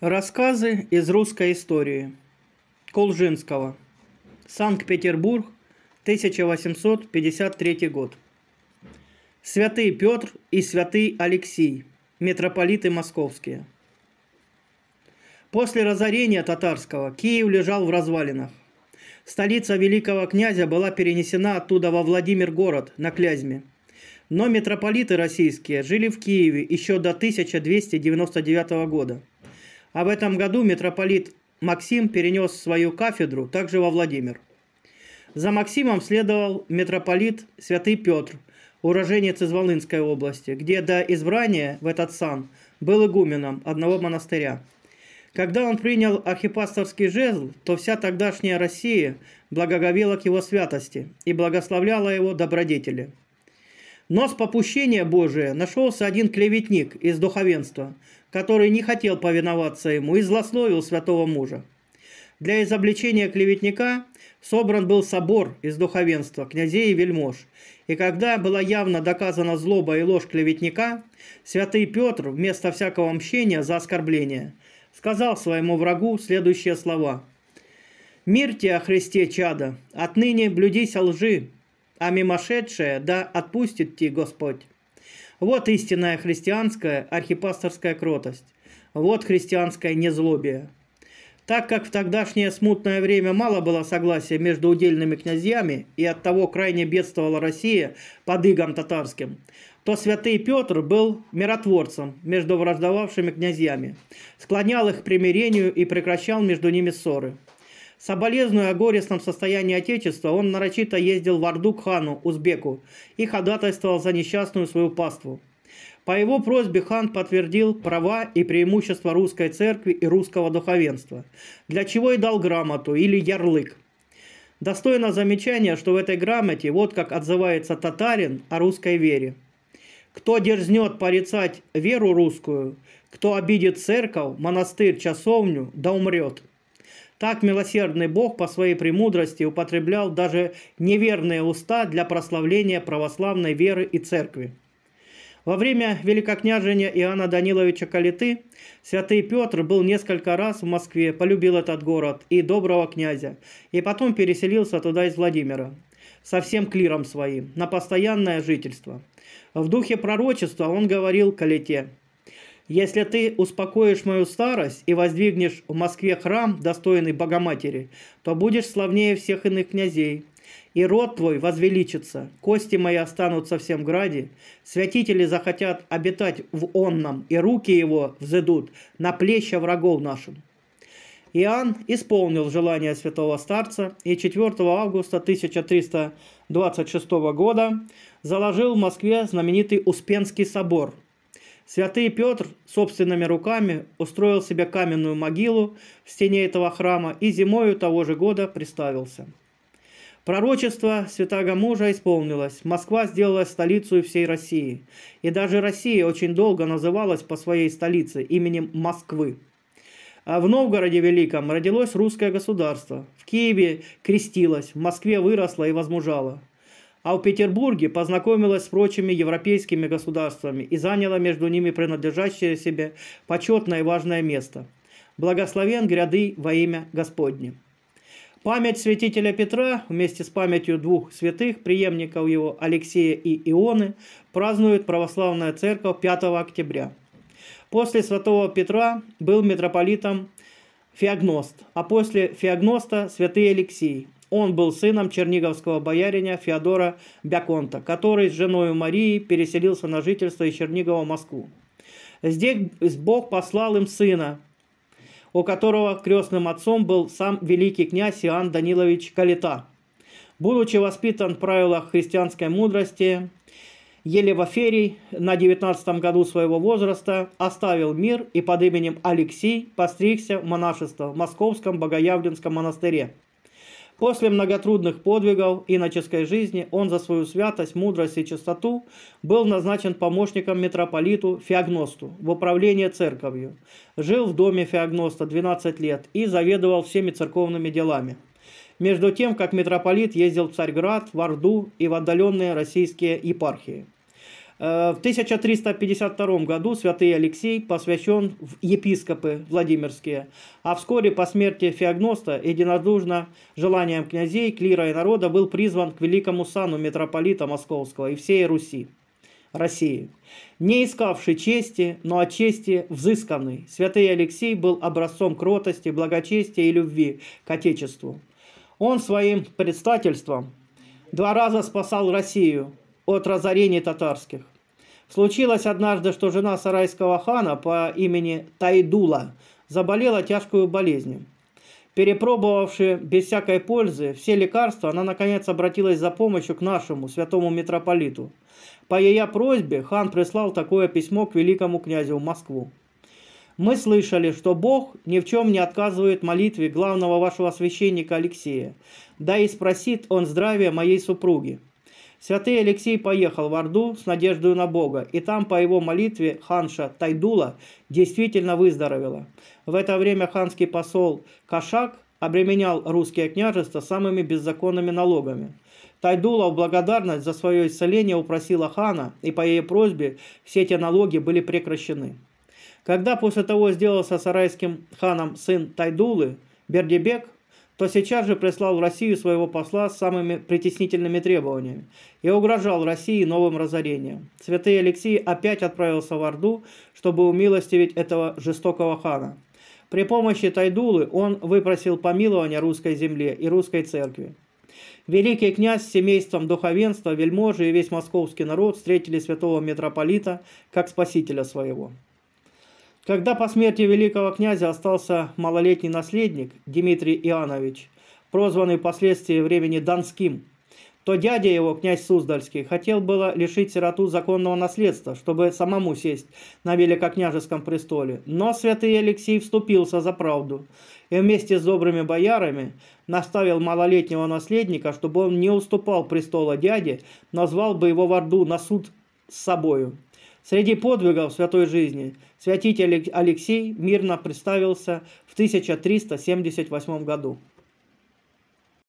Рассказы из русской истории. Колжинского. Санкт-Петербург, 1853 год. Святый Петр и святый Алексий, митрополиты московские. После разорения татарского Киев лежал в развалинах. Столица великого князя была перенесена оттуда во Владимир-город на Клязьме. Но митрополиты российские жили в Киеве еще до 1299 года – а в этом году митрополит Максим перенес свою кафедру также во Владимир. За Максимом следовал митрополит Святый Петр, уроженец из Волынской области, где до избрания в этот сан был игуменом одного монастыря. Когда он принял архипастовский жезл, то вся тогдашняя Россия благоговела к его святости и благословляла его добродетели – но с попущения Божия нашелся один клеветник из духовенства, который не хотел повиноваться ему и злословил святого мужа. Для изобличения клеветника собран был собор из духовенства, князей и вельмож. И когда была явно доказана злоба и ложь клеветника, святый Петр вместо всякого мщения за оскорбление сказал своему врагу следующие слова. «Мир тебе, Христе, чада, отныне блюдись лжи, а мимошедшее да отпустит ти Господь. Вот истинная христианская архипасторская кротость. Вот христианское незлобие. Так как в тогдашнее смутное время мало было согласия между удельными князьями и от того крайне бедствовала Россия под игом татарским, то святый Петр был миротворцем между враждовавшими князьями, склонял их к примирению и прекращал между ними ссоры. Соболезную о горестном состоянии Отечества, он нарочито ездил в Орду к хану, узбеку, и ходатайствовал за несчастную свою паству. По его просьбе хан подтвердил права и преимущества русской церкви и русского духовенства, для чего и дал грамоту или ярлык. Достойно замечания, что в этой грамоте вот как отзывается татарин о русской вере. «Кто дерзнет порицать веру русскую, кто обидит церковь, монастырь, часовню, да умрет». Так милосердный Бог по своей премудрости употреблял даже неверные уста для прославления православной веры и церкви. Во время великокняжения Иоанна Даниловича Калиты святый Петр был несколько раз в Москве, полюбил этот город и доброго князя, и потом переселился туда из Владимира со всем клиром своим, на постоянное жительство. В духе пророчества он говорил Калите – если ты успокоишь мою старость и воздвигнешь в Москве храм, достойный Богоматери, то будешь славнее всех иных князей. И род твой возвеличится, кости мои останутся в всем граде, святители захотят обитать в онном, и руки его взыдут на плеща врагов нашим». Иоанн исполнил желание святого старца и 4 августа 1326 года заложил в Москве знаменитый Успенский собор – Святый Петр собственными руками устроил себе каменную могилу в стене этого храма и зимою того же года приставился. Пророчество святого мужа исполнилось. Москва сделала столицу всей России. И даже Россия очень долго называлась по своей столице именем Москвы. А в Новгороде Великом родилось русское государство. В Киеве крестилось, в Москве выросло и возмужало а в Петербурге познакомилась с прочими европейскими государствами и заняла между ними принадлежащее себе почетное и важное место. Благословен гряды во имя Господне. Память святителя Петра вместе с памятью двух святых, преемников его Алексея и Ионы, празднует православная церковь 5 октября. После святого Петра был митрополитом Феогност, а после Феогноста святый Алексей – он был сыном черниговского боярина Феодора Бяконта, который с женой Марией переселился на жительство из Чернигова в Москву. Здесь Бог послал им сына, у которого крестным отцом был сам великий князь Иоанн Данилович Калита. Будучи воспитан в правилах христианской мудрости, Елевоферий на 19 году своего возраста оставил мир и под именем Алексей постригся в монашество в Московском Богоявленском монастыре – После многотрудных подвигов иноческой жизни он за свою святость, мудрость и чистоту был назначен помощником митрополиту Феогносту в управлении церковью. Жил в доме Феогноста 12 лет и заведовал всеми церковными делами. Между тем, как митрополит ездил в Царьград, в Орду и в отдаленные российские епархии – Э, в 1352 году святый Алексей посвящен в епископы Владимирские, а вскоре по смерти Феогноста единодушно желанием князей, клира и народа был призван к великому сану митрополита Московского и всей Руси. России. Не искавший чести, но от чести взысканный, святый Алексей был образцом кротости, благочестия и любви к Отечеству. Он своим предстательством два раза спасал Россию от разорений татарских. Случилось однажды, что жена сарайского хана по имени Тайдула заболела тяжкую болезнью. Перепробовавши без всякой пользы все лекарства, она наконец обратилась за помощью к нашему святому митрополиту. По ее просьбе хан прислал такое письмо к великому князю в Москву. Мы слышали, что Бог ни в чем не отказывает молитве главного вашего священника Алексея, да и спросит он здравия моей супруги. Святый Алексей поехал в Орду с надеждой на Бога, и там по его молитве ханша Тайдула действительно выздоровела. В это время ханский посол Кашак обременял русские княжества самыми беззаконными налогами. Тайдула в благодарность за свое исцеление упросила хана, и по ее просьбе все эти налоги были прекращены. Когда после того сделался сарайским ханом сын Тайдулы, Бердибек, то сейчас же прислал в Россию своего посла с самыми притеснительными требованиями и угрожал России новым разорением. Святый Алексей опять отправился в Орду, чтобы умилостивить этого жестокого хана. При помощи Тайдулы он выпросил помилование русской земле и русской церкви. Великий князь с семейством духовенства, вельможи и весь московский народ встретили святого митрополита как спасителя своего. Когда по смерти великого князя остался малолетний наследник Дмитрий Иоаннович, прозванный впоследствии времени Донским, то дядя его, князь Суздальский, хотел было лишить сироту законного наследства, чтобы самому сесть на великокняжеском престоле. Но святый Алексей вступился за правду и вместе с добрыми боярами наставил малолетнего наследника, чтобы он не уступал престола дяде, назвал бы его в Орду на суд с собою. Среди подвигов святой жизни святитель Алексей мирно представился в 1378 году.